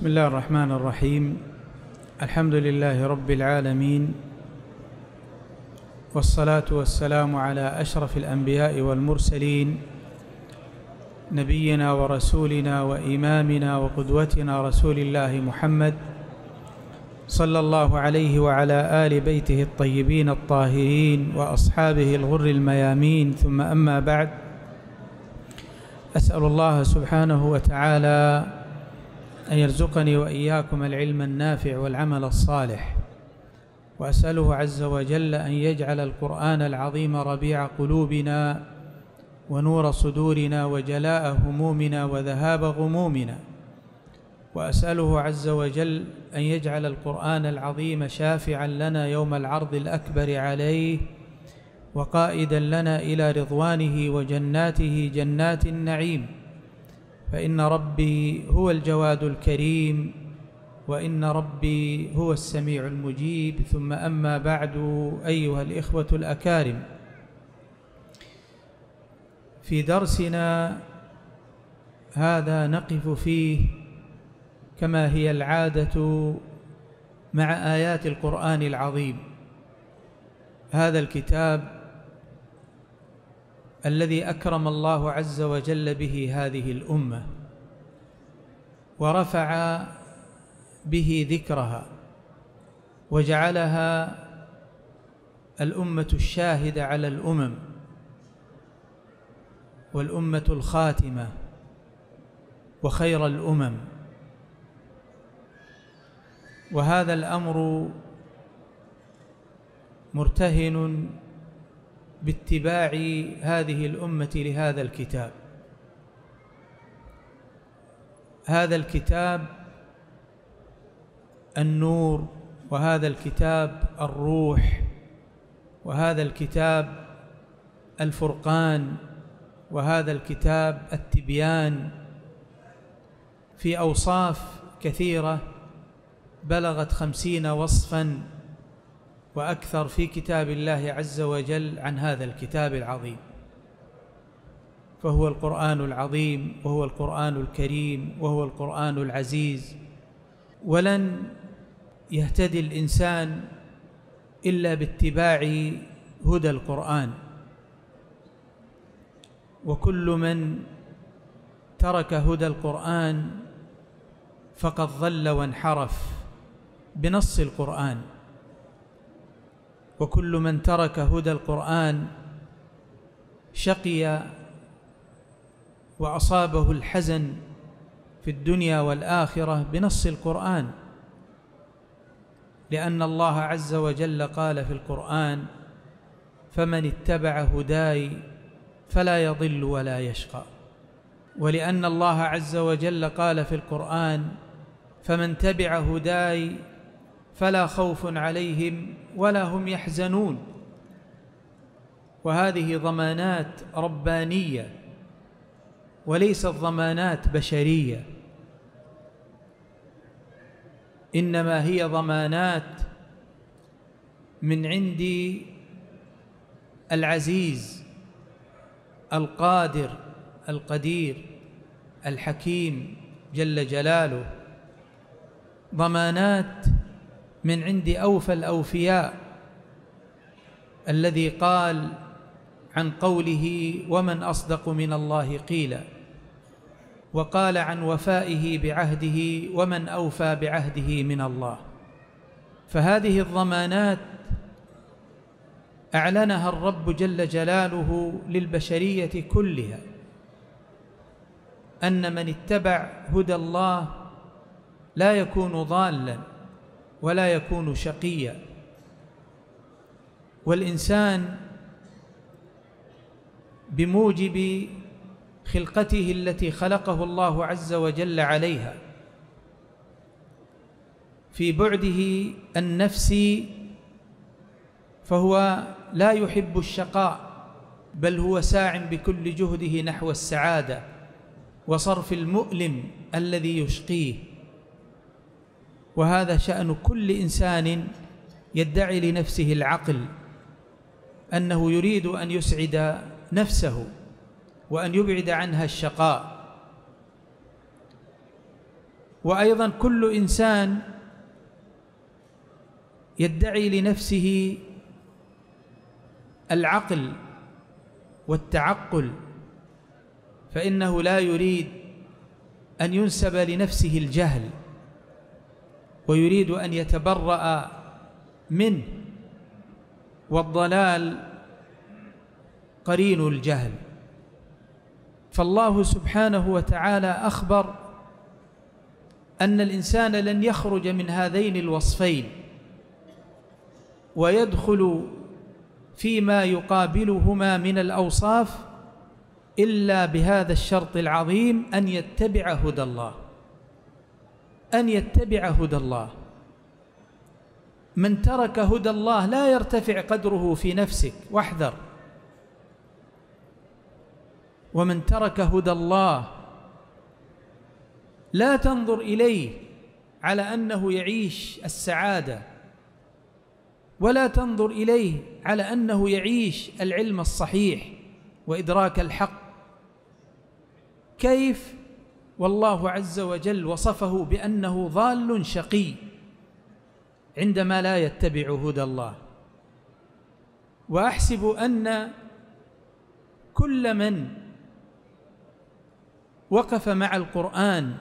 بسم الله الرحمن الرحيم الحمد لله رب العالمين والصلاة والسلام على أشرف الأنبياء والمرسلين نبينا ورسولنا وإمامنا وقدوتنا رسول الله محمد صلى الله عليه وعلى آل بيته الطيبين الطاهرين وأصحابه الغر الميامين ثم أما بعد أسأل الله سبحانه وتعالى أن يرزقني وإياكم العلم النافع والعمل الصالح وأسأله عز وجل أن يجعل القرآن العظيم ربيع قلوبنا ونور صدورنا وجلاء همومنا وذهاب غمومنا وأسأله عز وجل أن يجعل القرآن العظيم شافعا لنا يوم العرض الأكبر عليه وقائدا لنا إلى رضوانه وجناته جنات النعيم فإن ربي هو الجواد الكريم وإن ربي هو السميع المجيب ثم أما بعد أيها الإخوة الأكارم في درسنا هذا نقف فيه كما هي العادة مع آيات القرآن العظيم هذا الكتاب الذي أكرم الله عز وجل به هذه الأمة ورفع به ذكرها وجعلها الأمة الشاهدة على الأمم والأمة الخاتمة وخير الأمم وهذا الأمر مرتهن باتباع هذه الأمة لهذا الكتاب هذا الكتاب النور وهذا الكتاب الروح وهذا الكتاب الفرقان وهذا الكتاب التبيان في أوصاف كثيرة بلغت خمسين وصفاً وأكثر في كتاب الله عز وجل عن هذا الكتاب العظيم فهو القرآن العظيم وهو القرآن الكريم وهو القرآن العزيز ولن يهتدي الإنسان إلا باتباع هدى القرآن وكل من ترك هدى القرآن فقد ضل وانحرف بنص القرآن وكل من ترك هدى القرآن شقي وأصابه الحزن في الدنيا والآخرة بنص القرآن لأن الله عز وجل قال في القرآن فمن اتبع هداي فلا يضل ولا يشقى ولأن الله عز وجل قال في القرآن فمن تبع هداي فلا خوف عليهم ولا هم يحزنون وهذه ضمانات ربانية وليست ضمانات بشرية إنما هي ضمانات من عند العزيز القادر القدير الحكيم جل جلاله ضمانات من عند أوفى الأوفياء الذي قال عن قوله ومن أصدق من الله قيلا وقال عن وفائه بعهده ومن أوفى بعهده من الله فهذه الضمانات أعلنها الرب جل جلاله للبشرية كلها أن من اتبع هدى الله لا يكون ضالاً ولا يكون شقيا والإنسان بموجب خلقته التي خلقه الله عز وجل عليها في بعده النفسي فهو لا يحب الشقاء بل هو ساع بكل جهده نحو السعادة وصرف المؤلم الذي يشقيه وهذا شأن كل إنسان يدعي لنفسه العقل أنه يريد أن يسعد نفسه وأن يبعد عنها الشقاء وأيضا كل إنسان يدعي لنفسه العقل والتعقل فإنه لا يريد أن ينسب لنفسه الجهل ويريد أن يتبرأ منه والضلال قرين الجهل فالله سبحانه وتعالى أخبر أن الإنسان لن يخرج من هذين الوصفين ويدخل فيما يقابلهما من الأوصاف إلا بهذا الشرط العظيم أن يتبع هدى الله أن يتبع هدى الله من ترك هدى الله لا يرتفع قدره في نفسك واحذر ومن ترك هدى الله لا تنظر إليه على أنه يعيش السعادة ولا تنظر إليه على أنه يعيش العلم الصحيح وإدراك الحق كيف والله عز وجل وصفه بأنه ضال شقي عندما لا يتبع هدى الله وأحسب أن كل من وقف مع القرآن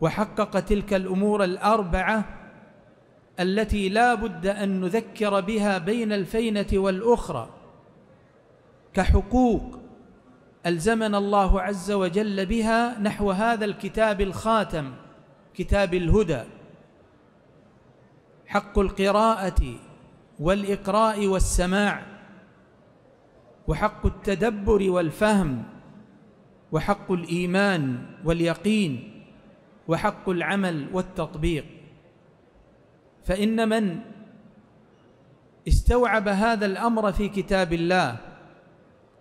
وحقق تلك الأمور الأربعة التي لا بد أن نذكر بها بين الفينة والأخرى كحقوق ألزمنا الله عز وجل بها نحو هذا الكتاب الخاتم كتاب الهدى حق القراءة والإقراء والسماع وحق التدبر والفهم وحق الإيمان واليقين وحق العمل والتطبيق فإن من استوعب هذا الأمر في كتاب الله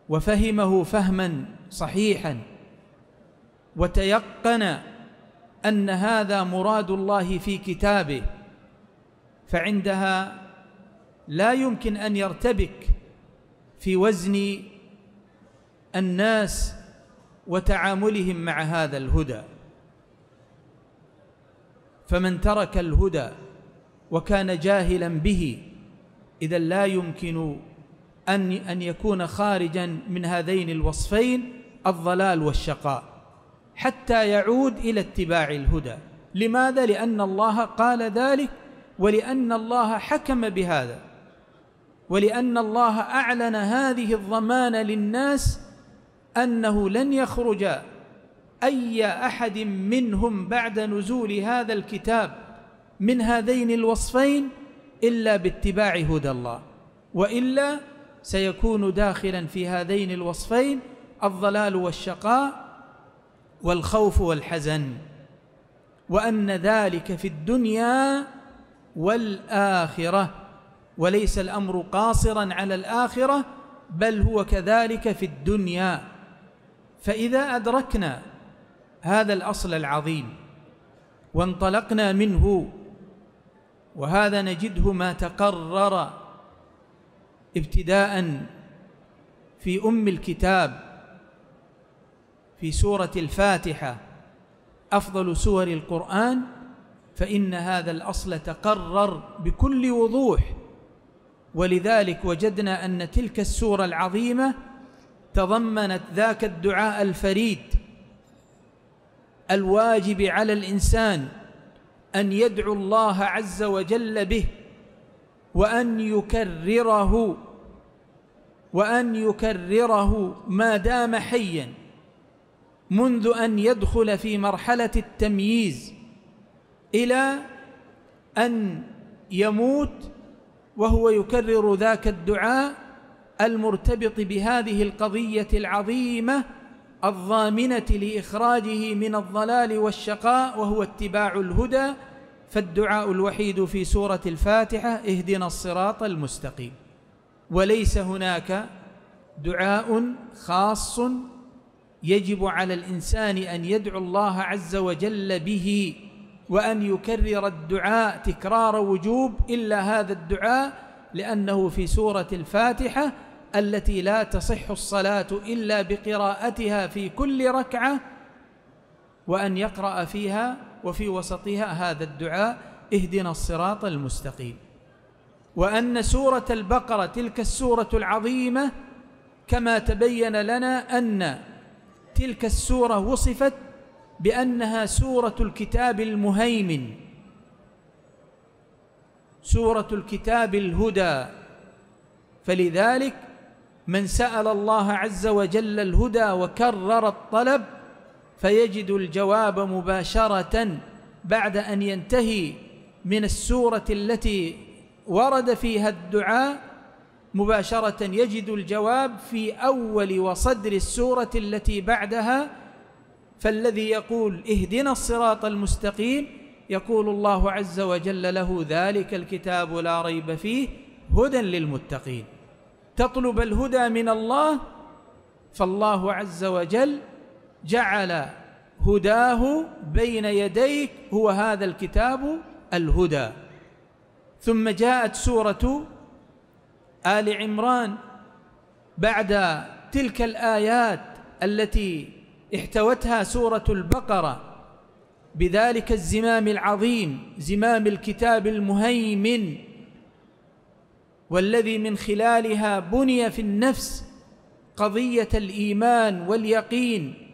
وفهمه فهما صحيحا وتيقن أن هذا مراد الله في كتابه فعندها لا يمكن أن يرتبك في وزن الناس وتعاملهم مع هذا الهدى فمن ترك الهدى وكان جاهلا به إذا لا يمكن أن, أن يكون خارجا من هذين الوصفين الضلال والشقاء حتى يعود إلى اتباع الهدى لماذا؟ لأن الله قال ذلك ولأن الله حكم بهذا ولأن الله أعلن هذه الضمانة للناس أنه لن يخرج أي أحد منهم بعد نزول هذا الكتاب من هذين الوصفين إلا باتباع هدى الله وإلا سيكون داخلا في هذين الوصفين الضلال والشقاء والخوف والحزن وأن ذلك في الدنيا والآخرة وليس الأمر قاصرا على الآخرة بل هو كذلك في الدنيا فإذا أدركنا هذا الأصل العظيم وانطلقنا منه وهذا نجده ما تقرر ابتداء في أم الكتاب في سورة الفاتحة أفضل سور القرآن فإن هذا الأصل تقرر بكل وضوح ولذلك وجدنا أن تلك السورة العظيمة تضمنت ذاك الدعاء الفريد الواجب على الإنسان أن يدعو الله عز وجل به وأن يكرره وأن يكرره ما دام حيا منذ أن يدخل في مرحلة التمييز إلى أن يموت وهو يكرر ذاك الدعاء المرتبط بهذه القضية العظيمة الضامنة لإخراجه من الضلال والشقاء وهو اتباع الهدى فالدعاء الوحيد في سورة الفاتحة اهدنا الصراط المستقيم وليس هناك دعاء خاص يجب على الإنسان أن يدعو الله عز وجل به وأن يكرر الدعاء تكرار وجوب إلا هذا الدعاء لأنه في سورة الفاتحة التي لا تصح الصلاة إلا بقراءتها في كل ركعة وأن يقرأ فيها وفي وسطها هذا الدعاء اهدنا الصراط المستقيم وأن سورة البقرة تلك السورة العظيمة كما تبين لنا أن تلك السورة وصفت بأنها سورة الكتاب المهيمن سورة الكتاب الهدى فلذلك من سأل الله عز وجل الهدى وكرر الطلب فيجد الجواب مباشرة بعد أن ينتهي من السورة التي ورد فيها الدعاء مباشرة يجد الجواب في أول وصدر السورة التي بعدها فالذي يقول اهدنا الصراط المستقيم يقول الله عز وجل له ذلك الكتاب لا ريب فيه هدى للمتقين تطلب الهدى من الله فالله عز وجل جعل هداه بين يديك هو هذا الكتاب الهدى ثم جاءت سورة آل عمران بعد تلك الآيات التي احتوتها سورة البقرة بذلك الزمام العظيم زمام الكتاب المهيمن والذي من خلالها بني في النفس قضية الإيمان واليقين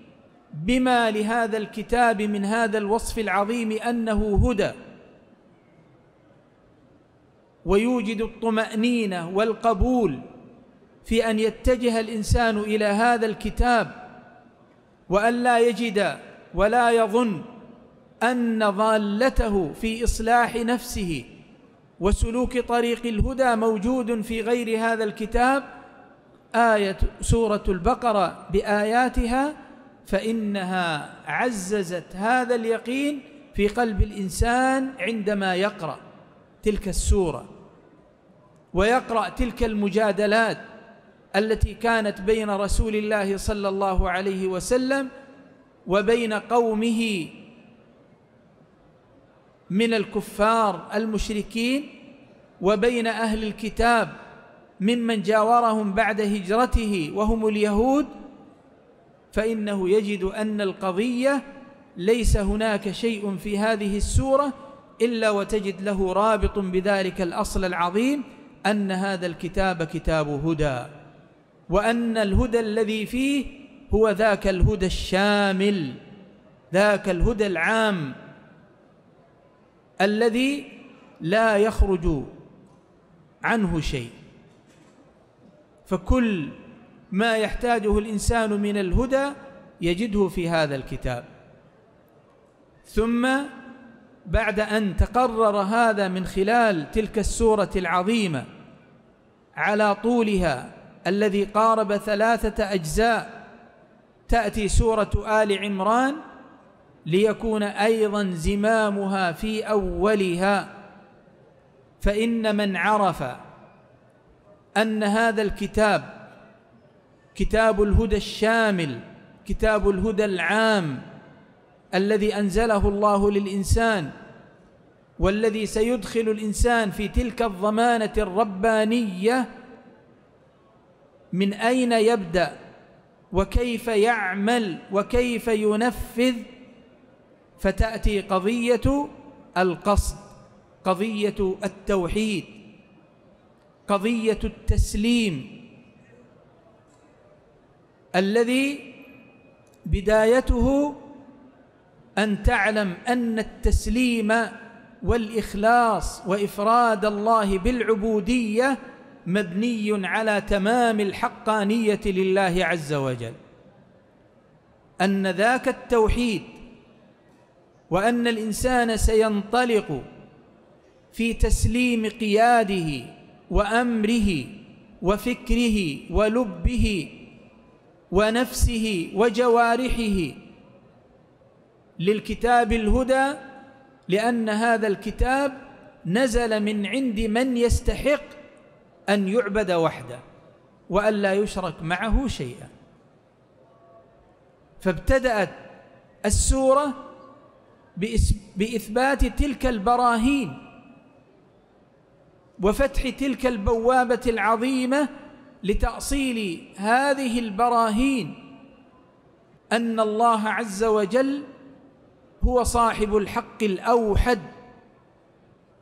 بما لهذا الكتاب من هذا الوصف العظيم أنه هدى ويوجد الطمأنينة والقبول في أن يتجه الإنسان إلى هذا الكتاب وألا يجد ولا يظن أن ضالته في إصلاح نفسه وسلوك طريق الهدى موجود في غير هذا الكتاب آية سورة البقرة بآياتها فإنها عززت هذا اليقين في قلب الإنسان عندما يقرأ تلك السورة ويقرأ تلك المجادلات التي كانت بين رسول الله صلى الله عليه وسلم وبين قومه من الكفار المشركين وبين أهل الكتاب ممن جاورهم بعد هجرته وهم اليهود فإنه يجد أن القضية ليس هناك شيء في هذه السورة إلا وتجد له رابط بذلك الأصل العظيم أن هذا الكتاب كتاب هدى وأن الهدى الذي فيه هو ذاك الهدى الشامل ذاك الهدى العام الذي لا يخرج عنه شيء فكل ما يحتاجه الإنسان من الهدى يجده في هذا الكتاب ثم بعد أن تقرر هذا من خلال تلك السورة العظيمة على طولها الذي قارب ثلاثة أجزاء تأتي سورة آل عمران ليكون أيضا زمامها في أولها فإن من عرف أن هذا الكتاب كتاب الهدى الشامل كتاب الهدى العام الذي أنزله الله للإنسان والذي سيدخل الإنسان في تلك الضمانة الربانية من أين يبدأ وكيف يعمل وكيف ينفذ فتأتي قضية القصد قضية التوحيد قضية التسليم الذي بدايته أن تعلم أن التسليم والإخلاص وإفراد الله بالعبودية مبني على تمام الحقانية لله عز وجل أن ذاك التوحيد وأن الإنسان سينطلق في تسليم قياده وأمره وفكره ولبه ونفسه وجوارحه للكتاب الهدى لأن هذا الكتاب نزل من عند من يستحق أن يعبد وحده وألا يشرك معه شيئا فابتدأت السورة بإثبات تلك البراهين وفتح تلك البوابة العظيمة لتأصيل هذه البراهين أن الله عز وجل هو صاحب الحق الأوحد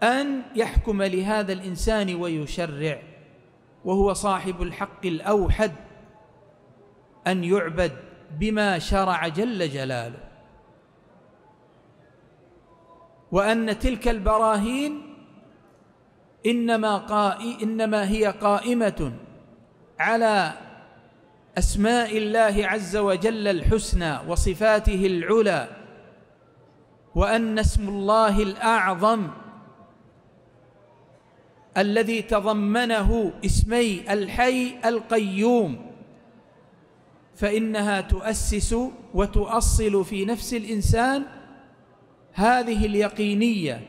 أن يحكم لهذا الإنسان ويشرع وهو صاحب الحق الأوحد أن يعبد بما شرع جل جلاله وأن تلك البراهين إنما, قائ... إنما هي قائمة على أسماء الله عز وجل الحسنى وصفاته العلى وأن اسم الله الأعظم الذي تضمنه اسمي الحي القيوم فإنها تؤسس وتؤصل في نفس الإنسان هذه اليقينية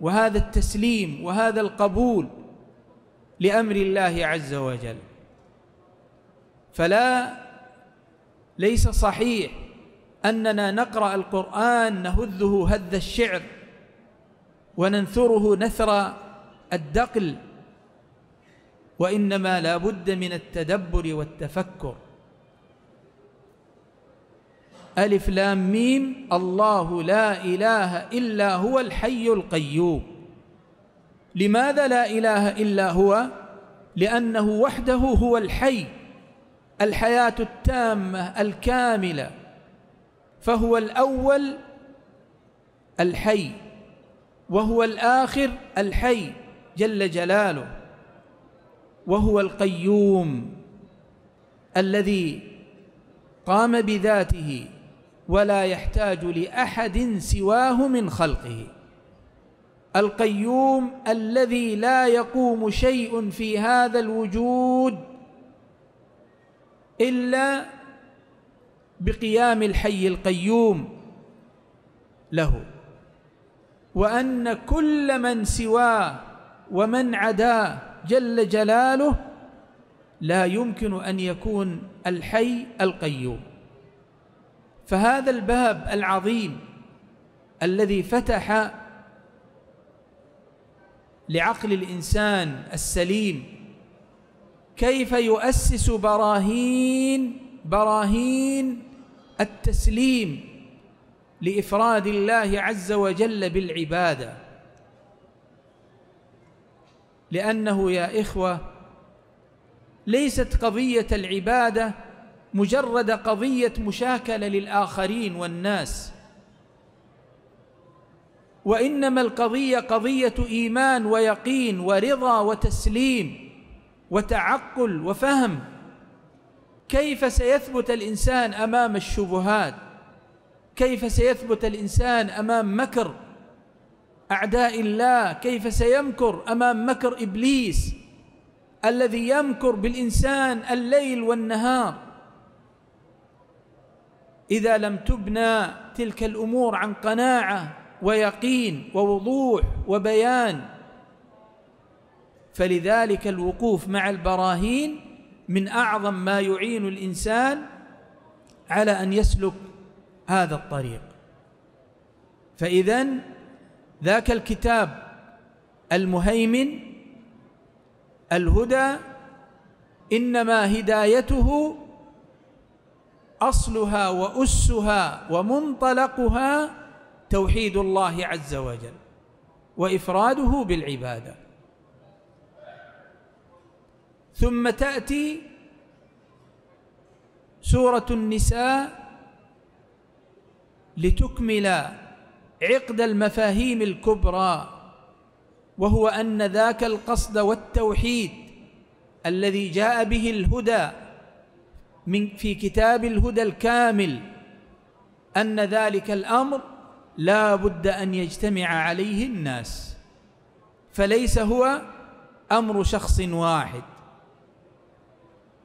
وهذا التسليم وهذا القبول لأمر الله عز وجل فلا ليس صحيح أننا نقرأ القرآن نهذه هذ الشعر وننثره نثر الدقل وإنما لا بد من التدبر والتفكر ألف لام ميم الله لا إله إلا هو الحي القيوم لماذا لا إله إلا هو؟ لأنه وحده هو الحي الحياة التامة الكاملة فهو الأول الحي وهو الآخر الحي جل جلاله وهو القيوم الذي قام بذاته ولا يحتاج لأحد سواه من خلقه القيوم الذي لا يقوم شيء في هذا الوجود إلا بقيام الحي القيوم له وأن كل من سواه ومن عداه جل جلاله لا يمكن أن يكون الحي القيوم فهذا الباب العظيم الذي فتح لعقل الإنسان السليم كيف يؤسس براهين براهين التسليم لإفراد الله عز وجل بالعبادة لأنه يا إخوة ليست قضية العبادة مجرد قضية مشاكلة للآخرين والناس وإنما القضية قضية إيمان ويقين ورضا وتسليم وتعقل وفهم كيف سيثبت الإنسان أمام الشبهات كيف سيثبت الإنسان أمام مكر أعداء الله كيف سيمكر أمام مكر إبليس الذي يمكر بالإنسان الليل والنهار إذا لم تبنى تلك الأمور عن قناعة ويقين ووضوح وبيان فلذلك الوقوف مع البراهين من أعظم ما يعين الإنسان على أن يسلك هذا الطريق فإذا ذاك الكتاب المهيمن الهدى إنما هدايته أصلها وأسها ومنطلقها توحيد الله عز وجل وإفراده بالعبادة ثم تأتي سورة النساء لتكمل عقد المفاهيم الكبرى وهو أن ذاك القصد والتوحيد الذي جاء به الهدى من في كتاب الهدى الكامل أن ذلك الأمر لا بد أن يجتمع عليه الناس فليس هو أمر شخص واحد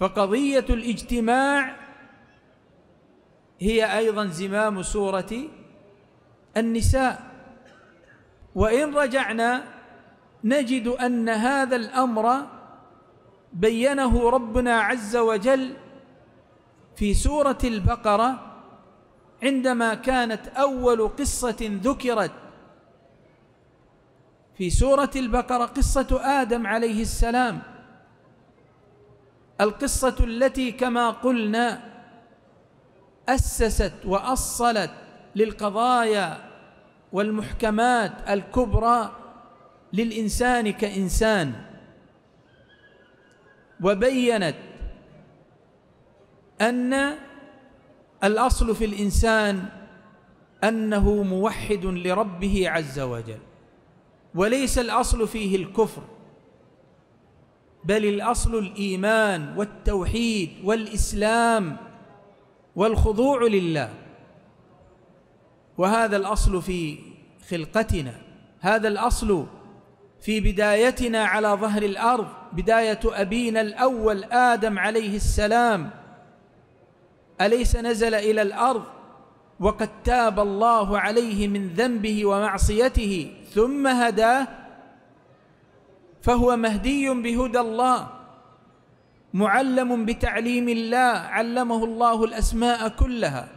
فقضية الاجتماع هي أيضا زمام سورة النساء وإن رجعنا نجد أن هذا الأمر بينه ربنا عز وجل في سورة البقرة عندما كانت أول قصة ذكرت في سورة البقرة قصة آدم عليه السلام القصة التي كما قلنا أسست وأصلت للقضايا والمحكمات الكبرى للإنسان كإنسان وبينت أن الأصل في الإنسان أنه موحد لربه عز وجل وليس الأصل فيه الكفر بل الأصل الإيمان والتوحيد والإسلام والخضوع لله وهذا الأصل في خلقتنا هذا الأصل في بدايتنا على ظهر الأرض بداية أبينا الأول آدم عليه السلام أليس نزل إلى الأرض وقد تاب الله عليه من ذنبه ومعصيته ثم هداه فهو مهدي بهدى الله معلم بتعليم الله علمه الله الأسماء كلها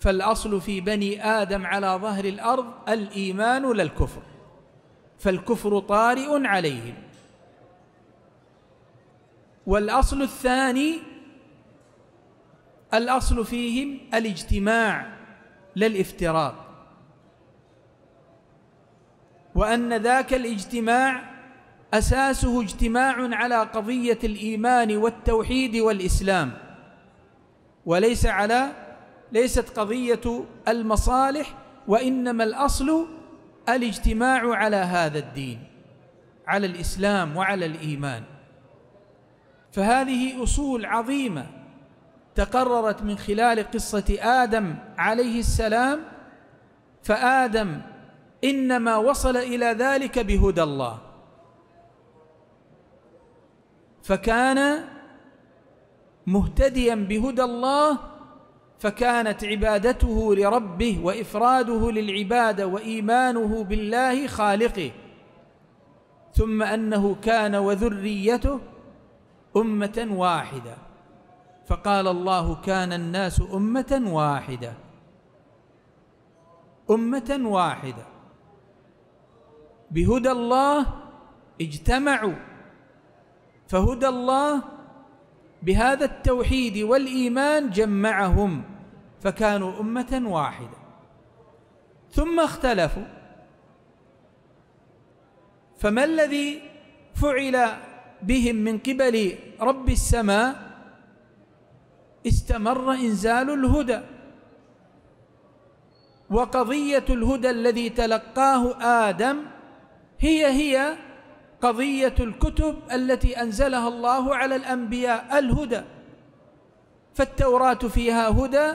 فالأصل في بني آدم على ظهر الأرض الإيمان لا الكفر فالكفر طارئ عليهم والأصل الثاني الأصل فيهم الاجتماع لا الافتراق وأن ذاك الاجتماع أساسه اجتماع على قضية الإيمان والتوحيد والإسلام وليس على ليست قضية المصالح وإنما الأصل الاجتماع على هذا الدين على الإسلام وعلى الإيمان فهذه أصول عظيمة تقررت من خلال قصة آدم عليه السلام فآدم إنما وصل إلى ذلك بهدى الله فكان مهتديا بهدى الله فكانت عبادته لربه وإفراده للعبادة وإيمانه بالله خالقه ثم أنه كان وذريته أمة واحدة فقال الله كان الناس أمة واحدة أمة واحدة بهدى الله اجتمعوا فهدى الله بهذا التوحيد والإيمان جمعهم فكانوا أمة واحدة ثم اختلفوا فما الذي فعل بهم من قبل رب السماء استمر إنزال الهدى وقضية الهدى الذي تلقاه آدم هي هي قضية الكتب التي أنزلها الله على الأنبياء الهدى فالتوراة فيها هدى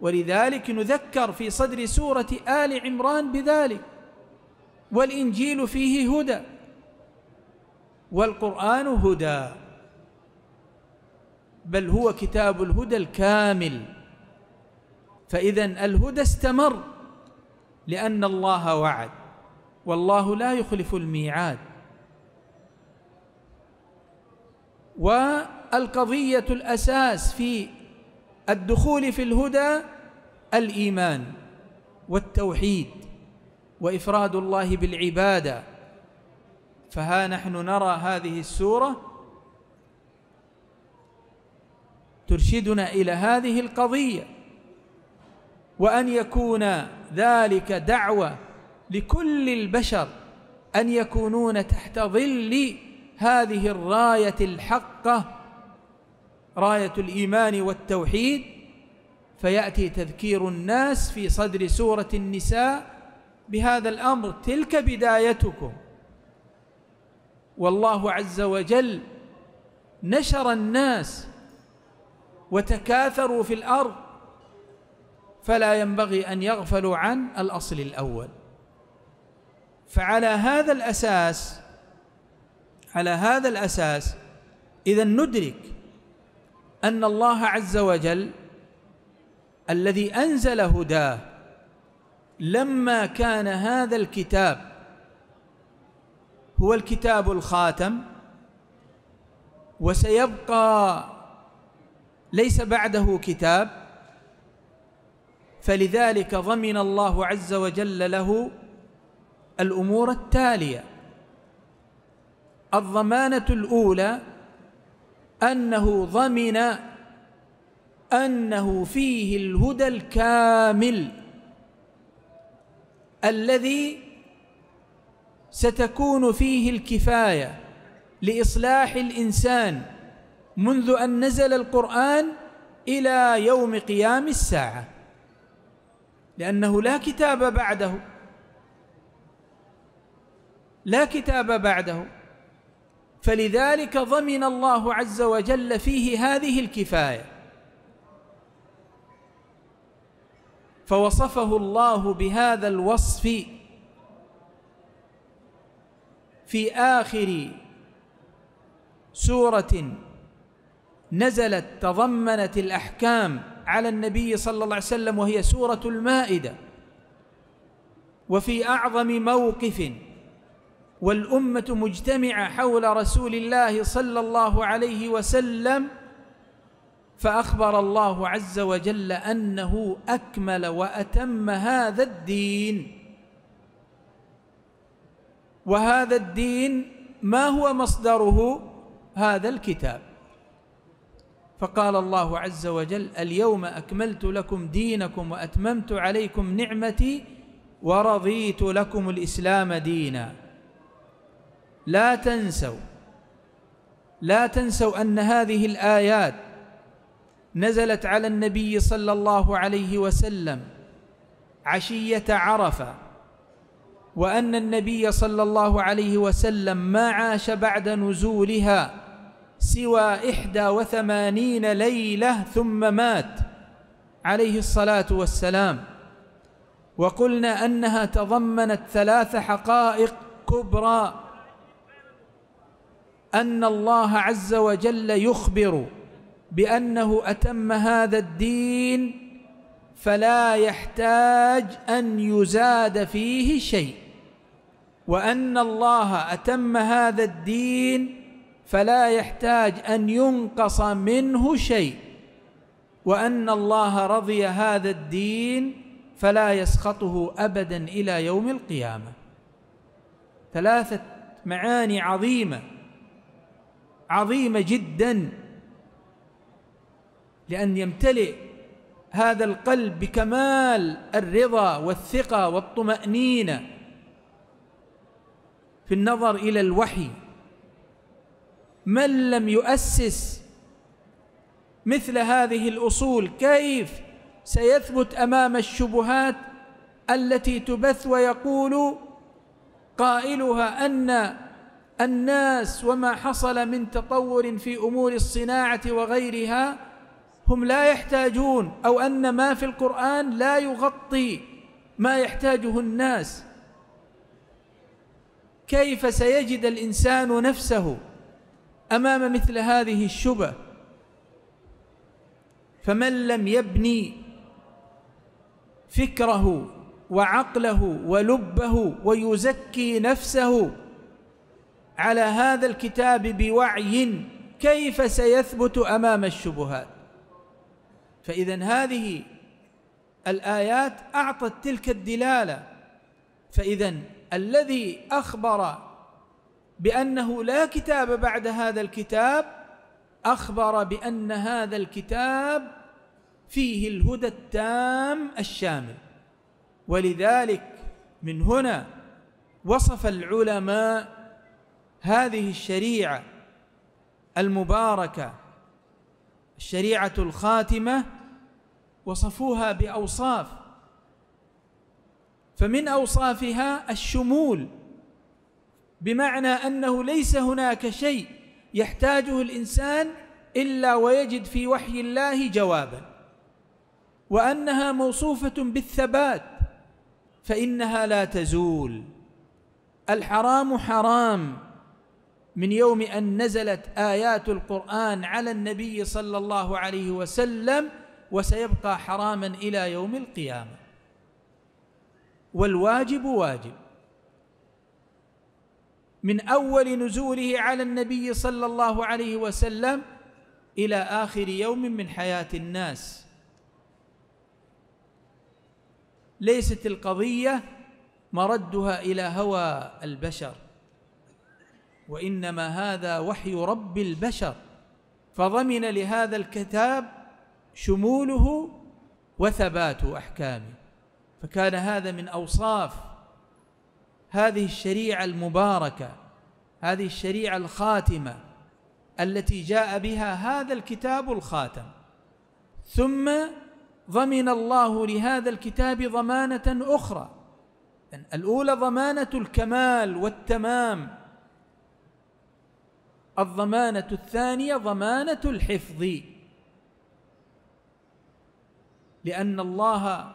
ولذلك نذكر في صدر سورة آل عمران بذلك والإنجيل فيه هدى والقرآن هدى بل هو كتاب الهدى الكامل فإذا الهدى استمر لأن الله وعد والله لا يخلف الميعاد والقضية الأساس في الدخول في الهدى الإيمان والتوحيد وإفراد الله بالعبادة فها نحن نرى هذه السورة ترشدنا إلى هذه القضية وأن يكون ذلك دعوة لكل البشر أن يكونون تحت ظل هذه الرايه الحقه رايه الايمان والتوحيد فياتي تذكير الناس في صدر سوره النساء بهذا الامر تلك بدايتكم والله عز وجل نشر الناس وتكاثروا في الارض فلا ينبغي ان يغفلوا عن الاصل الاول فعلى هذا الاساس على هذا الأساس إذا ندرك أن الله عز وجل الذي أنزل هداه لما كان هذا الكتاب هو الكتاب الخاتم وسيبقى ليس بعده كتاب فلذلك ضمن الله عز وجل له الأمور التالية الضمانة الأولى أنه ضمن أنه فيه الهدى الكامل الذي ستكون فيه الكفاية لإصلاح الإنسان منذ أن نزل القرآن إلى يوم قيام الساعة لأنه لا كتاب بعده لا كتاب بعده فلذلك ضمن الله عز وجل فيه هذه الكفاية فوصفه الله بهذا الوصف في آخر سورة نزلت تضمنت الأحكام على النبي صلى الله عليه وسلم وهي سورة المائدة وفي أعظم موقف والأمة مجتمعة حول رسول الله صلى الله عليه وسلم فأخبر الله عز وجل أنه أكمل وأتم هذا الدين وهذا الدين ما هو مصدره هذا الكتاب فقال الله عز وجل اليوم أكملت لكم دينكم وأتممت عليكم نعمتي ورضيت لكم الإسلام ديناً لا تنسوا لا تنسوا أن هذه الآيات نزلت على النبي صلى الله عليه وسلم عشية عرفة وأن النبي صلى الله عليه وسلم ما عاش بعد نزولها سوى إحدى وثمانين ليلة ثم مات عليه الصلاة والسلام وقلنا أنها تضمنت ثلاث حقائق كبرى ان الله عز وجل يخبر بانه اتم هذا الدين فلا يحتاج ان يزاد فيه شيء وان الله اتم هذا الدين فلا يحتاج ان ينقص منه شيء وان الله رضي هذا الدين فلا يسخطه ابدا الى يوم القيامه ثلاثه معاني عظيمه عظيمة جدا لأن يمتلئ هذا القلب بكمال الرضا والثقة والطمأنينة في النظر إلى الوحي من لم يؤسس مثل هذه الأصول كيف سيثبت أمام الشبهات التي تبث ويقول قائلها أن الناس وما حصل من تطور في أمور الصناعة وغيرها هم لا يحتاجون أو أن ما في القرآن لا يغطي ما يحتاجه الناس كيف سيجد الإنسان نفسه أمام مثل هذه الشبه فمن لم يبني فكره وعقله ولبه ويزكي نفسه على هذا الكتاب بوعي كيف سيثبت امام الشبهات فاذا هذه الايات اعطت تلك الدلاله فاذا الذي اخبر بانه لا كتاب بعد هذا الكتاب اخبر بان هذا الكتاب فيه الهدى التام الشامل ولذلك من هنا وصف العلماء هذه الشريعة المباركة الشريعة الخاتمة وصفوها بأوصاف فمن أوصافها الشمول بمعنى أنه ليس هناك شيء يحتاجه الإنسان إلا ويجد في وحي الله جوابا وأنها موصوفة بالثبات فإنها لا تزول الحرام حرام من يوم أن نزلت آيات القرآن على النبي صلى الله عليه وسلم وسيبقى حراما إلى يوم القيامة والواجب واجب من أول نزوله على النبي صلى الله عليه وسلم إلى آخر يوم من حياة الناس ليست القضية مردها إلى هوى البشر وانما هذا وحي رب البشر فضمن لهذا الكتاب شموله وثبات احكامه فكان هذا من اوصاف هذه الشريعه المباركه هذه الشريعه الخاتمه التي جاء بها هذا الكتاب الخاتم ثم ضمن الله لهذا الكتاب ضمانه اخرى الاولى ضمانه الكمال والتمام الضمانة الثانية ضمانة الحفظ لأن الله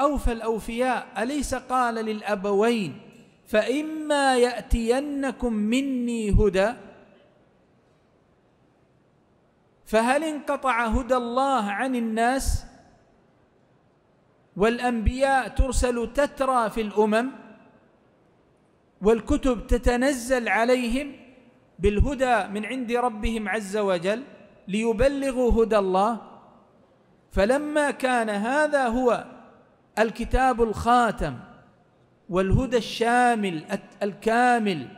أوفى الأوفياء أليس قال للأبوين فإما يأتينكم مني هدى فهل انقطع هدى الله عن الناس والأنبياء ترسل تترى في الأمم والكتب تتنزل عليهم بالهدى من عند ربهم عز وجل ليبلغوا هدى الله فلما كان هذا هو الكتاب الخاتم والهدى الشامل الكامل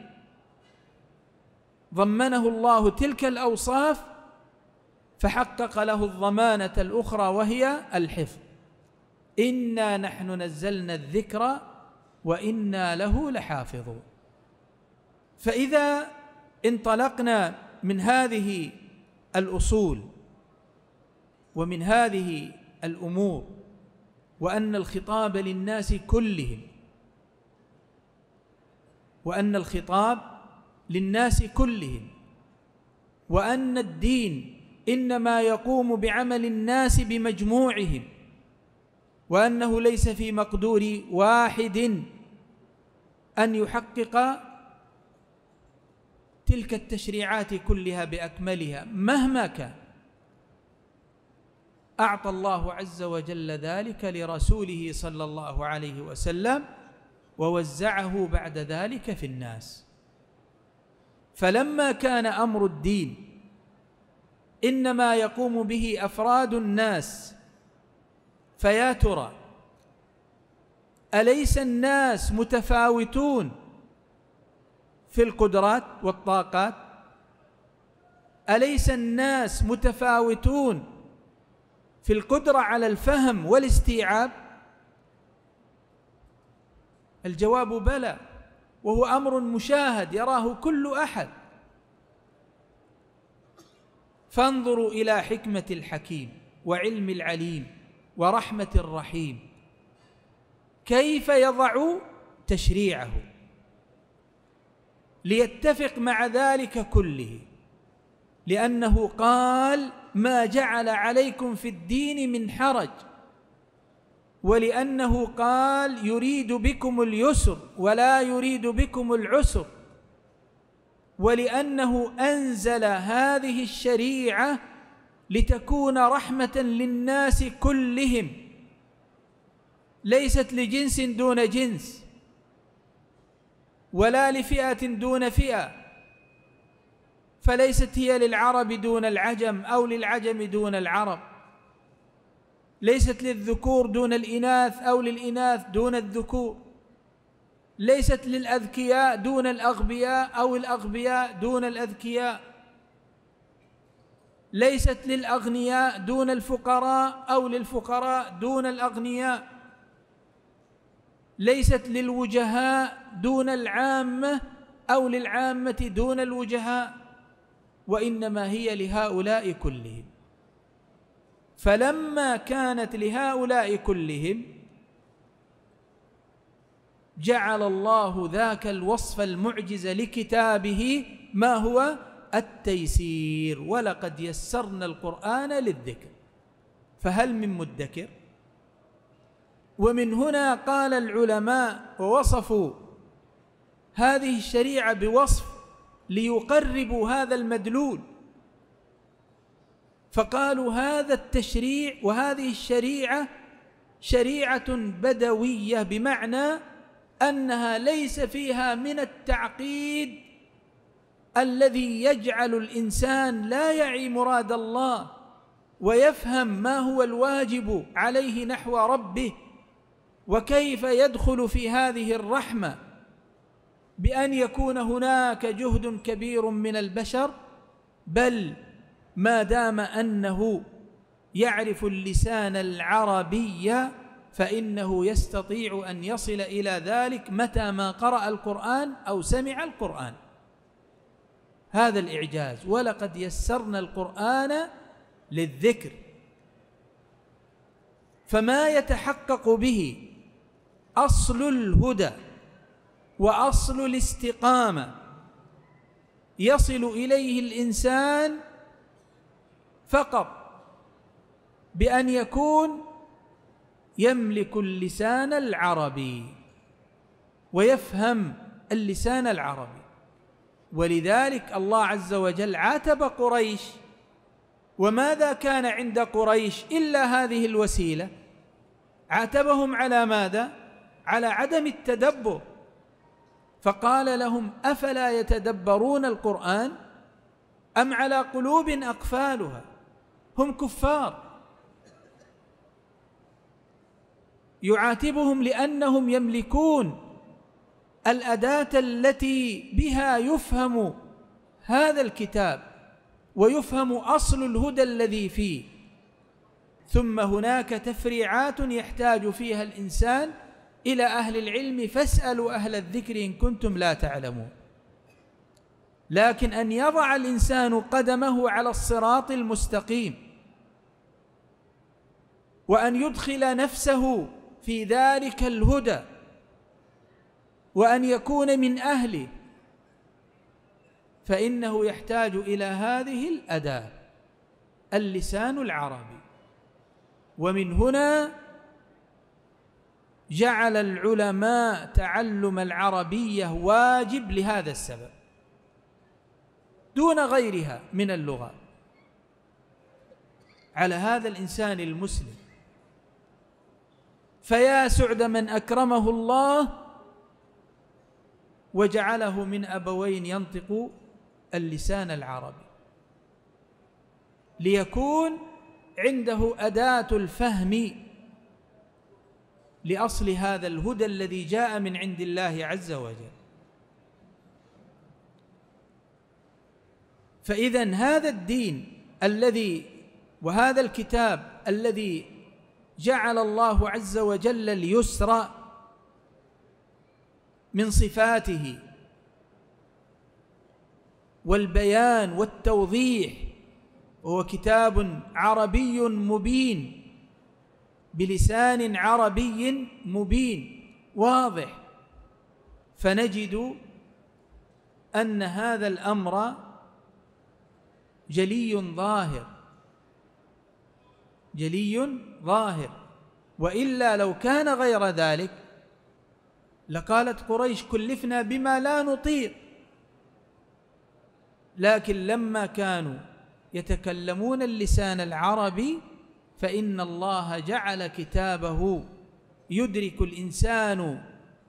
ضمنه الله تلك الاوصاف فحقق له الضمانه الاخرى وهي الحفظ انا نحن نزلنا الذكر وانا له لحافظون فاذا انطلقنا من هذه الأصول ومن هذه الأمور وأن الخطاب للناس كلهم وأن الخطاب للناس كلهم وأن الدين إنما يقوم بعمل الناس بمجموعهم وأنه ليس في مقدور واحد أن يحقق تلك التشريعات كلها باكملها مهما كان اعطى الله عز وجل ذلك لرسوله صلى الله عليه وسلم ووزعه بعد ذلك في الناس فلما كان امر الدين انما يقوم به افراد الناس فيا ترى اليس الناس متفاوتون في القدرات والطاقات اليس الناس متفاوتون في القدره على الفهم والاستيعاب الجواب بلى وهو امر مشاهد يراه كل احد فانظروا الى حكمه الحكيم وعلم العليم ورحمه الرحيم كيف يضع تشريعه ليتفق مع ذلك كله لأنه قال ما جعل عليكم في الدين من حرج ولأنه قال يريد بكم اليسر ولا يريد بكم العسر ولأنه أنزل هذه الشريعة لتكون رحمة للناس كلهم ليست لجنس دون جنس ولا لفئة دون فئة فليست هي للعرب دون العجم أو للعجم دون العرب ليست للذكور دون الإناث أو للإناث دون الذكور ليست للأذكياء دون الأغبياء أو الأغبياء دون الأذكياء ليست للأغنياء دون الفقراء أو للفقراء دون الأغنياء ليست للوجهاء دون العامة أو للعامة دون الوجهاء وإنما هي لهؤلاء كلهم فلما كانت لهؤلاء كلهم جعل الله ذاك الوصف المعجز لكتابه ما هو التيسير ولقد يسرنا القرآن للذكر فهل من مدكر؟ ومن هنا قال العلماء ووصفوا هذه الشريعه بوصف ليقربوا هذا المدلول فقالوا هذا التشريع وهذه الشريعه شريعه بدويه بمعنى انها ليس فيها من التعقيد الذي يجعل الانسان لا يعي مراد الله ويفهم ما هو الواجب عليه نحو ربه وكيف يدخل في هذه الرحمه بان يكون هناك جهد كبير من البشر بل ما دام انه يعرف اللسان العربي فانه يستطيع ان يصل الى ذلك متى ما قرا القران او سمع القران هذا الاعجاز ولقد يسرنا القران للذكر فما يتحقق به اصل الهدى واصل الاستقامه يصل اليه الانسان فقط بان يكون يملك اللسان العربي ويفهم اللسان العربي ولذلك الله عز وجل عاتب قريش وماذا كان عند قريش الا هذه الوسيله عاتبهم على ماذا على عدم التدبر فقال لهم افلا يتدبرون القران ام على قلوب اقفالها هم كفار يعاتبهم لانهم يملكون الاداه التي بها يفهم هذا الكتاب ويفهم اصل الهدى الذي فيه ثم هناك تفريعات يحتاج فيها الانسان إلى أهل العلم فاسألوا أهل الذكر إن كنتم لا تعلمون لكن أن يضع الإنسان قدمه على الصراط المستقيم وأن يدخل نفسه في ذلك الهدى وأن يكون من أهله فإنه يحتاج إلى هذه الأداة اللسان العربي ومن هنا جعل العلماء تعلم العربية واجب لهذا السبب دون غيرها من اللغة على هذا الإنسان المسلم فيا سعد من أكرمه الله وجعله من أبوين ينطق اللسان العربي ليكون عنده أداة الفهم لاصل هذا الهدى الذي جاء من عند الله عز وجل فاذا هذا الدين الذي وهذا الكتاب الذي جعل الله عز وجل اليسر من صفاته والبيان والتوضيح هو كتاب عربي مبين بلسان عربي مبين واضح فنجد ان هذا الامر جلي ظاهر جلي ظاهر والا لو كان غير ذلك لقالت قريش كلفنا بما لا نطيق لكن لما كانوا يتكلمون اللسان العربي فإن الله جعل كتابه يدرك الإنسان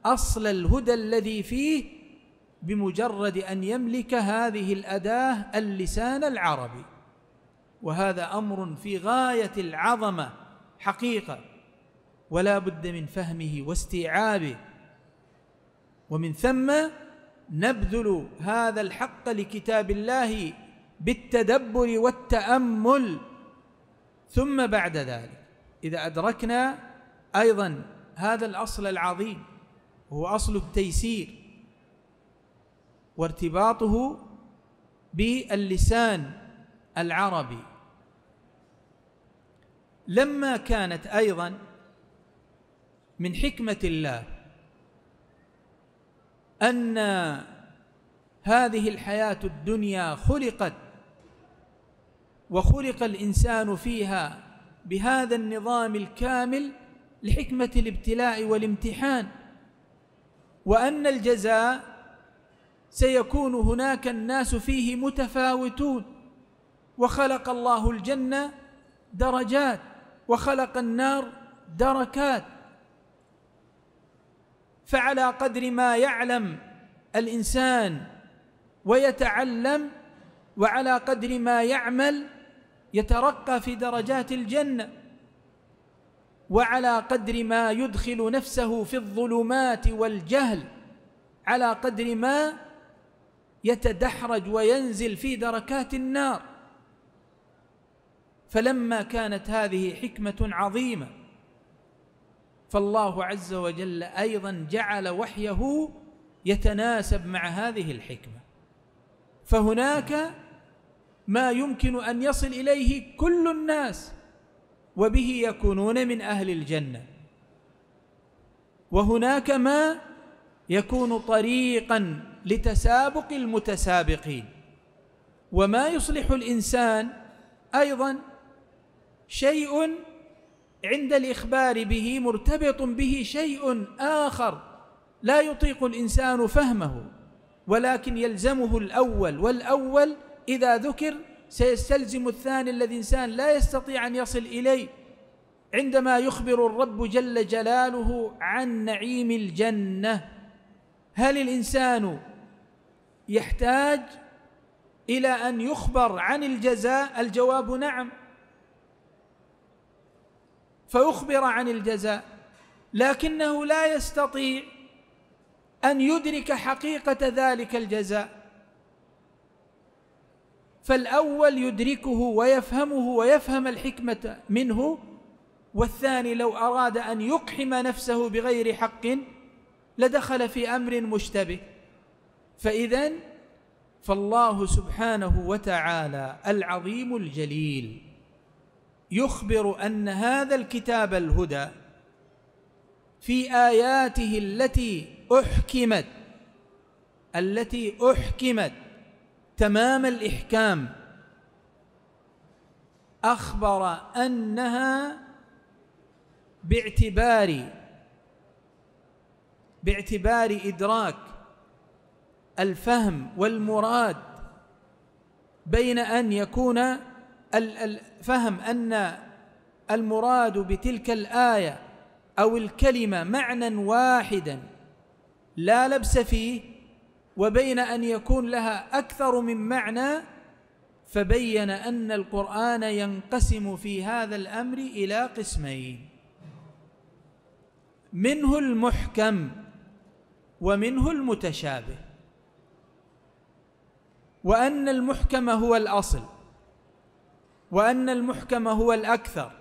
أصل الهدى الذي فيه بمجرد أن يملك هذه الأداة اللسان العربي وهذا أمر في غاية العظمة حقيقة ولا بد من فهمه واستيعابه ومن ثم نبذل هذا الحق لكتاب الله بالتدبر والتأمل ثم بعد ذلك إذا أدركنا أيضا هذا الأصل العظيم هو أصل التيسير وارتباطه باللسان العربي لما كانت أيضا من حكمة الله أن هذه الحياة الدنيا خلقت وخلق الإنسان فيها بهذا النظام الكامل لحكمة الابتلاء والامتحان وأن الجزاء سيكون هناك الناس فيه متفاوتون وخلق الله الجنة درجات وخلق النار دركات فعلى قدر ما يعلم الإنسان ويتعلم وعلى قدر ما يعمل يترقى في درجات الجنة وعلى قدر ما يدخل نفسه في الظلمات والجهل على قدر ما يتدحرج وينزل في دركات النار فلما كانت هذه حكمة عظيمة فالله عز وجل أيضا جعل وحيه يتناسب مع هذه الحكمة فهناك ما يمكن أن يصل إليه كل الناس وبه يكونون من أهل الجنة وهناك ما يكون طريقا لتسابق المتسابقين وما يصلح الإنسان أيضا شيء عند الإخبار به مرتبط به شيء آخر لا يطيق الإنسان فهمه ولكن يلزمه الأول والأول إذا ذكر سيستلزم الثاني الذي إنسان لا يستطيع أن يصل إليه عندما يخبر الرب جل جلاله عن نعيم الجنة هل الإنسان يحتاج إلى أن يخبر عن الجزاء الجواب نعم فيخبر عن الجزاء لكنه لا يستطيع أن يدرك حقيقة ذلك الجزاء فالأول يدركه ويفهمه ويفهم الحكمة منه والثاني لو أراد أن يقحم نفسه بغير حق لدخل في أمر مشتبه فإذا فالله سبحانه وتعالى العظيم الجليل يخبر أن هذا الكتاب الهدى في آياته التي أحكمت التي أحكمت تمام الإحكام أخبر أنها باعتبار باعتبار إدراك الفهم والمراد بين أن يكون الفهم أن المراد بتلك الآية أو الكلمة معنى واحدا لا لبس فيه وبين أن يكون لها أكثر من معنى فبين أن القرآن ينقسم في هذا الأمر إلى قسمين منه المحكم ومنه المتشابه وأن المحكم هو الأصل وأن المحكم هو الأكثر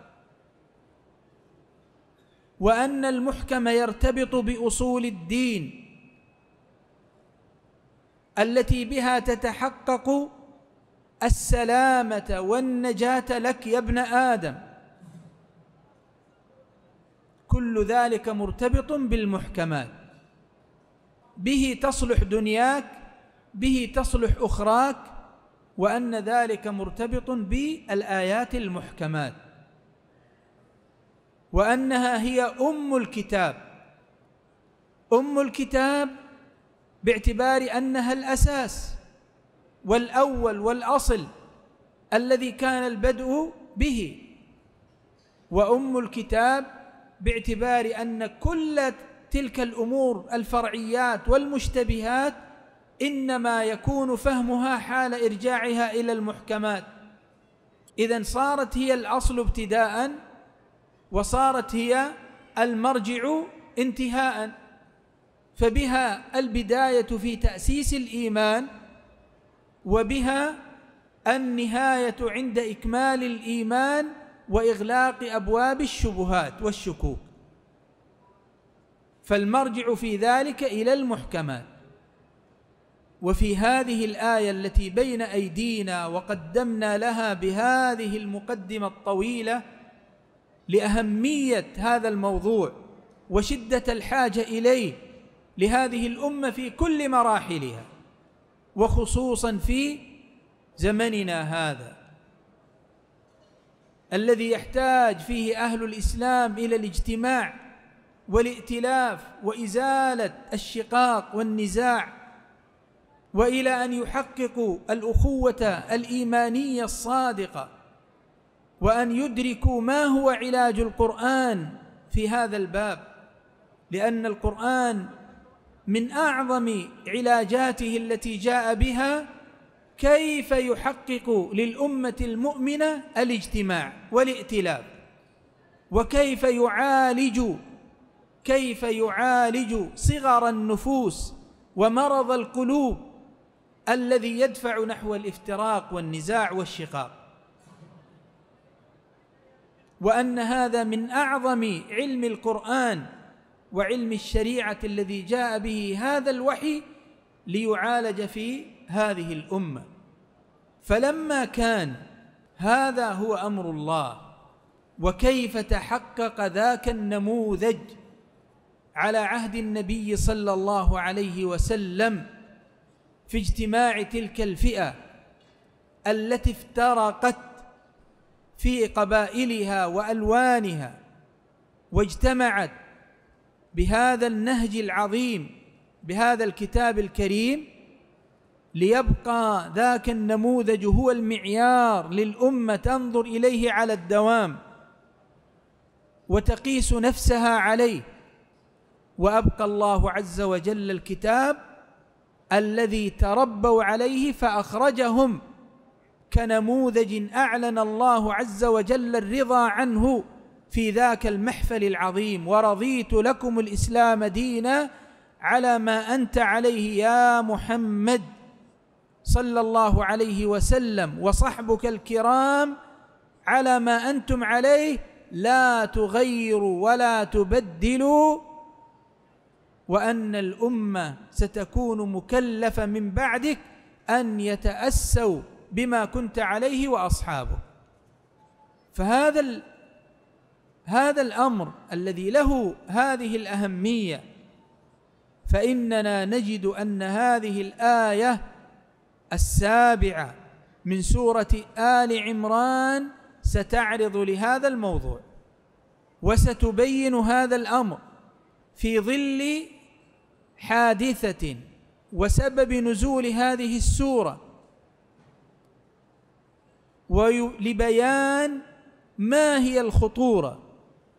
وأن المحكم يرتبط بأصول الدين التي بها تتحقق السلامة والنجاة لك يا ابن آدم كل ذلك مرتبط بالمحكمات به تصلح دنياك به تصلح أخراك وأن ذلك مرتبط بالآيات المحكمات وأنها هي أم الكتاب أم الكتاب باعتبار انها الاساس والاول والاصل الذي كان البدء به وام الكتاب باعتبار ان كل تلك الامور الفرعيات والمشتبهات انما يكون فهمها حال ارجاعها الى المحكمات اذا صارت هي الاصل ابتداء وصارت هي المرجع انتهاء فبها البداية في تأسيس الإيمان وبها النهاية عند إكمال الإيمان وإغلاق أبواب الشبهات والشكوك فالمرجع في ذلك إلى المحكمات وفي هذه الآية التي بين أيدينا وقدمنا لها بهذه المقدمة الطويلة لأهمية هذا الموضوع وشدة الحاجة إليه لهذه الأمة في كل مراحلها وخصوصا في زمننا هذا الذي يحتاج فيه أهل الإسلام إلى الاجتماع والائتلاف وإزالة الشقاق والنزاع وإلى أن يحققوا الأخوة الإيمانية الصادقة وأن يدركوا ما هو علاج القرآن في هذا الباب لأن القرآن من أعظم علاجاته التي جاء بها كيف يحقق للأمة المؤمنة الاجتماع والائتلاف وكيف يعالج كيف يعالج صغر النفوس ومرض القلوب الذي يدفع نحو الافتراق والنزاع والشقاق وأن هذا من أعظم علم القرآن وعلم الشريعة الذي جاء به هذا الوحي ليعالج في هذه الأمة فلما كان هذا هو أمر الله وكيف تحقق ذاك النموذج على عهد النبي صلى الله عليه وسلم في اجتماع تلك الفئة التي افترقت في قبائلها وألوانها واجتمعت بهذا النهج العظيم بهذا الكتاب الكريم ليبقى ذاك النموذج هو المعيار للامه تنظر اليه على الدوام وتقيس نفسها عليه وابقى الله عز وجل الكتاب الذي تربوا عليه فاخرجهم كنموذج اعلن الله عز وجل الرضا عنه في ذاك المحفل العظيم ورضيت لكم الاسلام دينا على ما انت عليه يا محمد صلى الله عليه وسلم وصحبك الكرام على ما انتم عليه لا تغيروا ولا تبدلوا وان الامه ستكون مكلفه من بعدك ان يتاسوا بما كنت عليه واصحابه فهذا هذا الامر الذي له هذه الاهميه فاننا نجد ان هذه الايه السابعه من سوره ال عمران ستعرض لهذا الموضوع وستبين هذا الامر في ظل حادثه وسبب نزول هذه السوره ولبيان ما هي الخطوره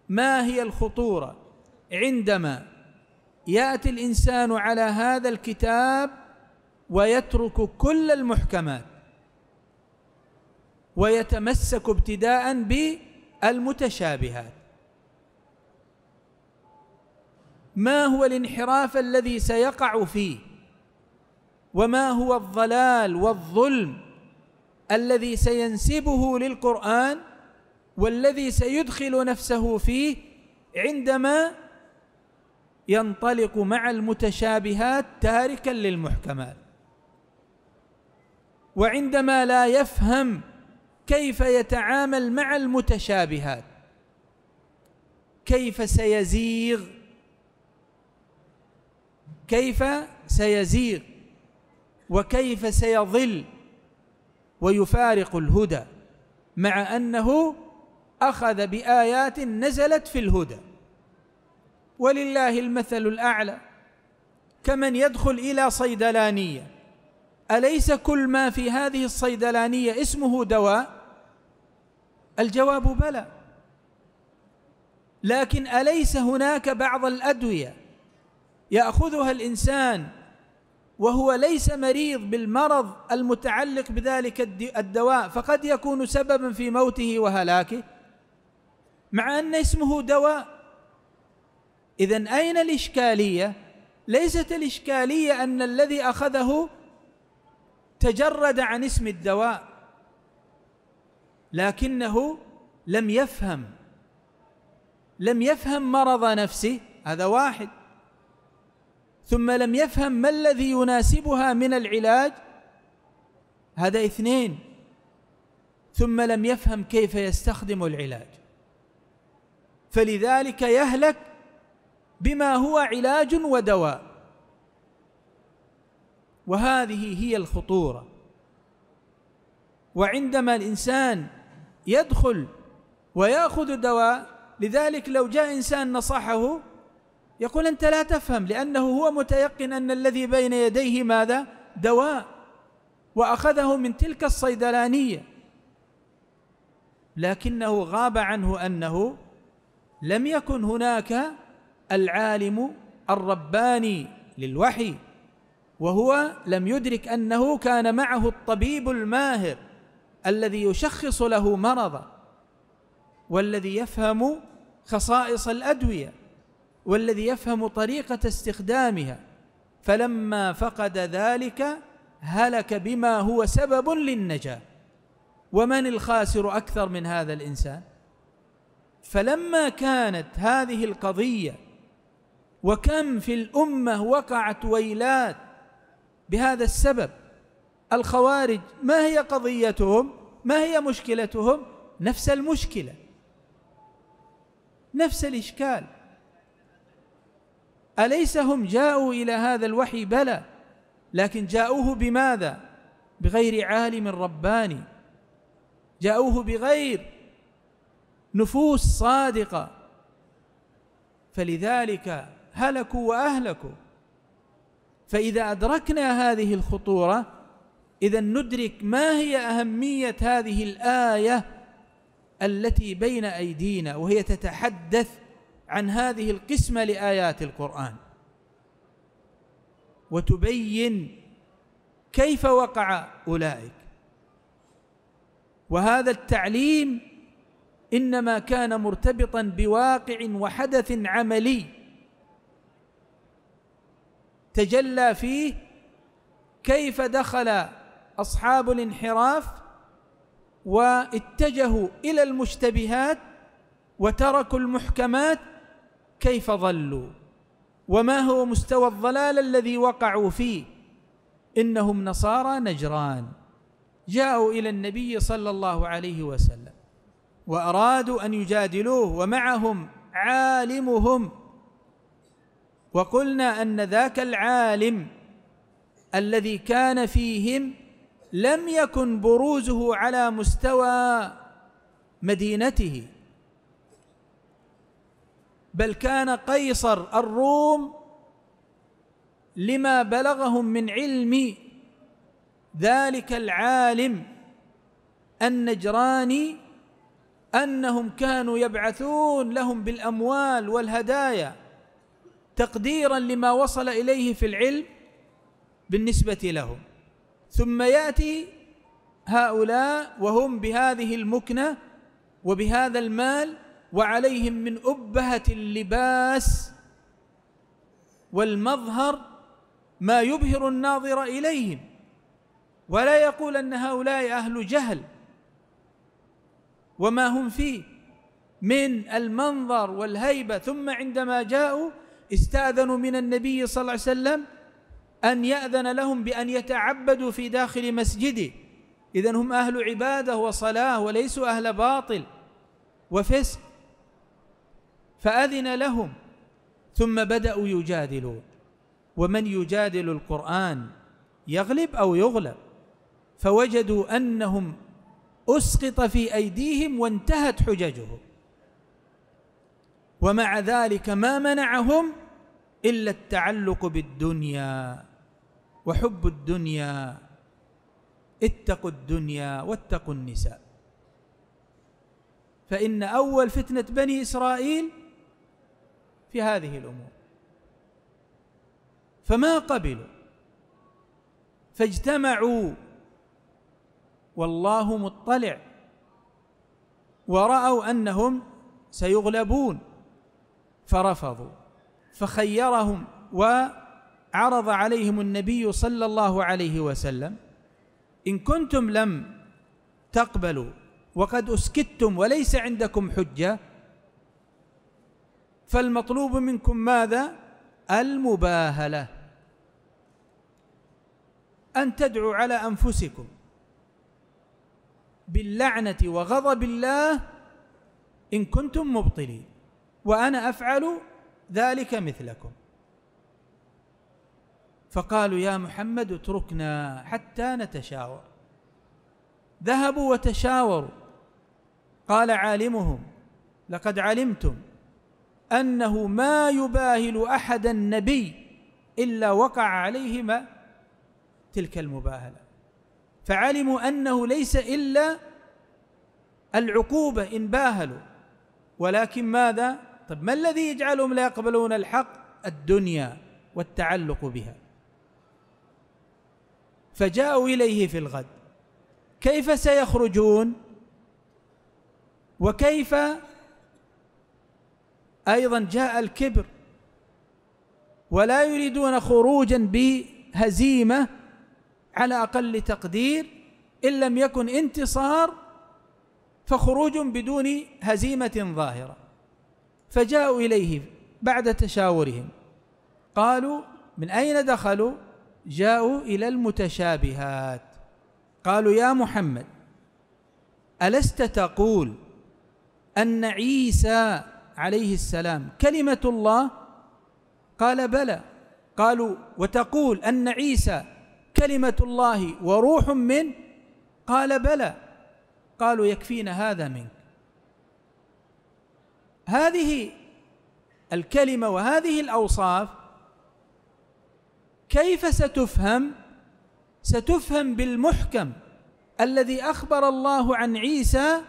ما هي الخطوره عندما ياتي الانسان على هذا الكتاب ويترك كل المحكمات ويتمسك ابتداء بالمتشابهات ما هو الانحراف الذي سيقع فيه وما هو الضلال والظلم الذي سينسبه للقرآن والذي سيدخل نفسه فيه عندما ينطلق مع المتشابهات تاركا للمحكمات وعندما لا يفهم كيف يتعامل مع المتشابهات كيف سيزيغ كيف سيزيغ وكيف سيضل ويفارق الهدى مع انه اخذ بايات نزلت في الهدى ولله المثل الاعلى كمن يدخل الى صيدلانيه اليس كل ما في هذه الصيدلانيه اسمه دواء الجواب بلى لكن اليس هناك بعض الادويه ياخذها الانسان وهو ليس مريض بالمرض المتعلق بذلك الدواء فقد يكون سببا في موته وهلاكه مع ان اسمه دواء اذا اين الاشكاليه ليست الاشكاليه ان الذي اخذه تجرد عن اسم الدواء لكنه لم يفهم لم يفهم مرض نفسه هذا واحد ثم لم يفهم ما الذي يناسبها من العلاج هذا اثنين ثم لم يفهم كيف يستخدم العلاج فلذلك يهلك بما هو علاج ودواء وهذه هي الخطوره وعندما الانسان يدخل وياخذ دواء لذلك لو جاء انسان نصحه يقول انت لا تفهم لانه هو متيقن ان الذي بين يديه ماذا دواء واخذه من تلك الصيدلانيه لكنه غاب عنه انه لم يكن هناك العالم الرباني للوحي وهو لم يدرك انه كان معه الطبيب الماهر الذي يشخص له مرضا والذي يفهم خصائص الادويه والذي يفهم طريقه استخدامها فلما فقد ذلك هلك بما هو سبب للنجاه ومن الخاسر اكثر من هذا الانسان فلما كانت هذه القضية وكم في الأمة وقعت ويلات بهذا السبب الخوارج ما هي قضيتهم ما هي مشكلتهم نفس المشكلة نفس الإشكال أليس هم جاءوا إلى هذا الوحي بلى لكن جاءوه بماذا بغير عالم رباني جاءوه بغير نفوس صادقه فلذلك هلكوا واهلكوا فاذا ادركنا هذه الخطوره اذا ندرك ما هي اهميه هذه الايه التي بين ايدينا وهي تتحدث عن هذه القسمه لايات القران وتبين كيف وقع اولئك وهذا التعليم انما كان مرتبطا بواقع وحدث عملي تجلى فيه كيف دخل اصحاب الانحراف واتجهوا الى المشتبهات وتركوا المحكمات كيف ضلوا وما هو مستوى الضلال الذي وقعوا فيه انهم نصارى نجران جاءوا الى النبي صلى الله عليه وسلم وارادوا ان يجادلوه ومعهم عالمهم وقلنا ان ذاك العالم الذي كان فيهم لم يكن بروزه على مستوى مدينته بل كان قيصر الروم لما بلغهم من علم ذلك العالم النجراني انهم كانوا يبعثون لهم بالاموال والهدايا تقديرا لما وصل اليه في العلم بالنسبه لهم ثم ياتي هؤلاء وهم بهذه المكنه وبهذا المال وعليهم من ابهه اللباس والمظهر ما يبهر الناظر اليهم ولا يقول ان هؤلاء اهل جهل وما هم فيه من المنظر والهيبة ثم عندما جاءوا استأذنوا من النبي صلى الله عليه وسلم أن يأذن لهم بأن يتعبدوا في داخل مسجده إذا هم أهل عبادة وصلاة وليسوا أهل باطل وفسق فأذن لهم ثم بدأوا يجادلون ومن يجادل القرآن يغلب أو يغلب فوجدوا أنهم أسقط في أيديهم وانتهت حججه ومع ذلك ما منعهم إلا التعلق بالدنيا وحب الدنيا اتقوا الدنيا واتقوا النساء فإن أول فتنة بني إسرائيل في هذه الأمور فما قبلوا فاجتمعوا والله مطلع ورأوا أنهم سيغلبون فرفضوا فخيرهم وعرض عليهم النبي صلى الله عليه وسلم إن كنتم لم تقبلوا وقد أسكتم وليس عندكم حجة فالمطلوب منكم ماذا؟ المباهلة أن تدعوا على أنفسكم باللعنة وغضب الله إن كنتم مبطلين وأنا أفعل ذلك مثلكم فقالوا يا محمد اتركنا حتى نتشاور ذهبوا وتشاوروا قال عالمهم لقد علمتم أنه ما يباهل أحد النبي إلا وقع عليهما تلك المباهلة فعلموا أنه ليس إلا العقوبة إن باهلوا ولكن ماذا؟ طب ما الذي يجعلهم لا يقبلون الحق؟ الدنيا والتعلق بها فجاءوا إليه في الغد كيف سيخرجون؟ وكيف أيضا جاء الكبر ولا يريدون خروجا بهزيمة على أقل تقدير إن لم يكن انتصار فخروج بدون هزيمة ظاهرة فجاءوا إليه بعد تشاورهم قالوا من أين دخلوا؟ جاءوا إلى المتشابهات قالوا يا محمد ألست تقول أن عيسى عليه السلام كلمة الله؟ قال بلى قالوا وتقول أن عيسى كلمة الله وروح من قال بلى قالوا يكفينا هذا منك هذه الكلمة وهذه الأوصاف كيف ستفهم ستفهم بالمحكم الذي أخبر الله عن عيسى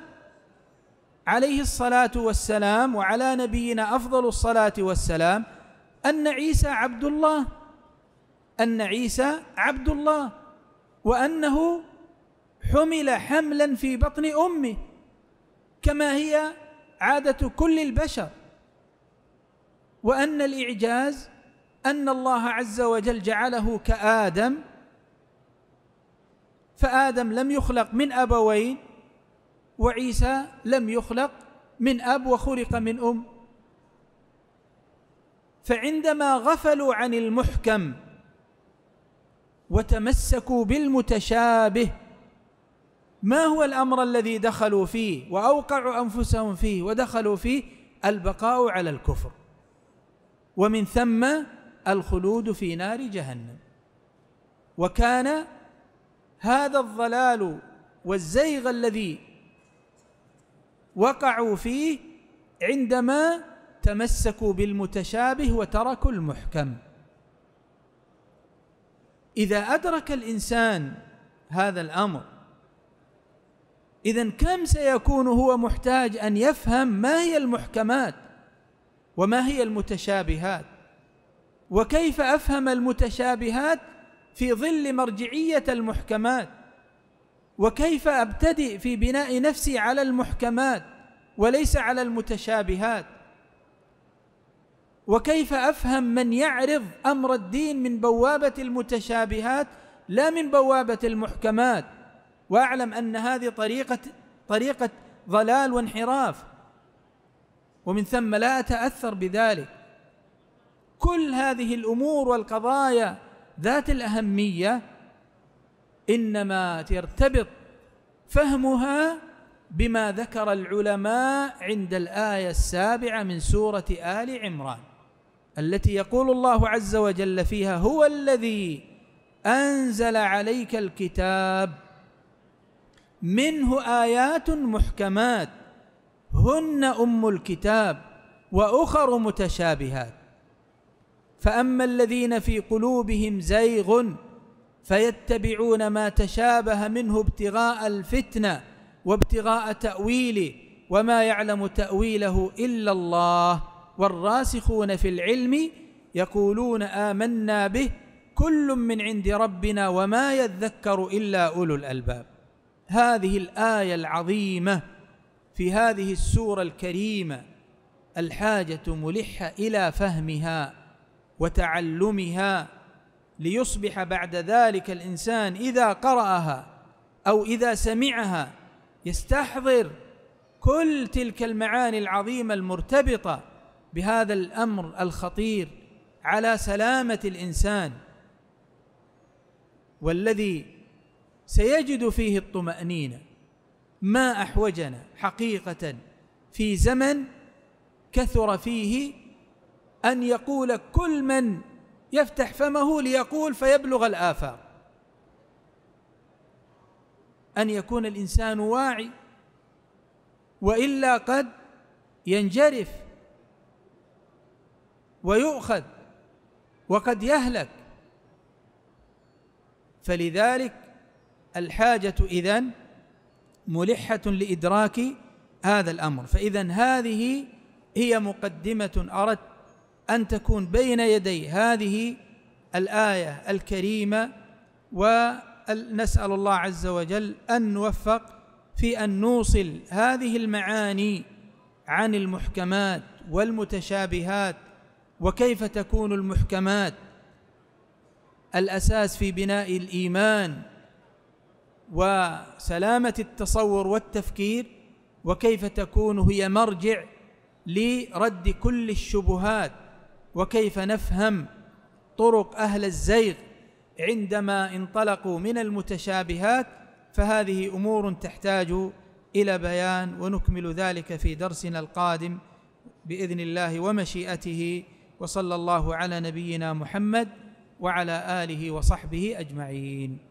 عليه الصلاة والسلام وعلى نبينا أفضل الصلاة والسلام أن عيسى عبد الله أن عيسى عبد الله وأنه حمل حملا في بطن أمه كما هي عادة كل البشر وأن الإعجاز أن الله عز وجل جعله كآدم فآدم لم يخلق من أبوين وعيسى لم يخلق من أب وخلق من أم فعندما غفلوا عن المحكم وتمسكوا بالمتشابه ما هو الامر الذي دخلوا فيه واوقعوا انفسهم فيه ودخلوا فيه البقاء على الكفر ومن ثم الخلود في نار جهنم وكان هذا الضلال والزيغ الذي وقعوا فيه عندما تمسكوا بالمتشابه وتركوا المحكم اذا ادرك الانسان هذا الامر اذا كم سيكون هو محتاج ان يفهم ما هي المحكمات وما هي المتشابهات وكيف افهم المتشابهات في ظل مرجعيه المحكمات وكيف ابتدئ في بناء نفسي على المحكمات وليس على المتشابهات وكيف افهم من يعرض امر الدين من بوابه المتشابهات لا من بوابه المحكمات واعلم ان هذه طريقه طريقه ضلال وانحراف ومن ثم لا اتاثر بذلك كل هذه الامور والقضايا ذات الاهميه انما ترتبط فهمها بما ذكر العلماء عند الايه السابعه من سوره ال عمران التي يقول الله عز وجل فيها هو الذي أنزل عليك الكتاب منه آيات محكمات هن أم الكتاب وأخر متشابهات فأما الذين في قلوبهم زيغ فيتبعون ما تشابه منه ابتغاء الفتنة وابتغاء تأويله وما يعلم تأويله إلا الله والراسخون في العلم يقولون آمنا به كل من عند ربنا وما يذكر إلا أولو الألباب هذه الآية العظيمة في هذه السورة الكريمة الحاجة ملحة إلى فهمها وتعلمها ليصبح بعد ذلك الإنسان إذا قرأها أو إذا سمعها يستحضر كل تلك المعاني العظيمة المرتبطة بهذا الامر الخطير على سلامه الانسان والذي سيجد فيه الطمانينه ما احوجنا حقيقه في زمن كثر فيه ان يقول كل من يفتح فمه ليقول فيبلغ الافاق ان يكون الانسان واعي والا قد ينجرف ويؤخذ وقد يهلك فلذلك الحاجة إذن ملحة لإدراك هذا الأمر فإذا هذه هي مقدمة أردت أن تكون بين يدي هذه الآية الكريمة ونسأل الله عز وجل أن نوفق في أن نوصل هذه المعاني عن المحكمات والمتشابهات وكيف تكون المحكمات الأساس في بناء الإيمان وسلامة التصور والتفكير وكيف تكون هي مرجع لرد كل الشبهات وكيف نفهم طرق أهل الزيغ عندما انطلقوا من المتشابهات فهذه أمور تحتاج إلى بيان ونكمل ذلك في درسنا القادم بإذن الله ومشيئته وصلى الله على نبينا محمد وعلى اله وصحبه اجمعين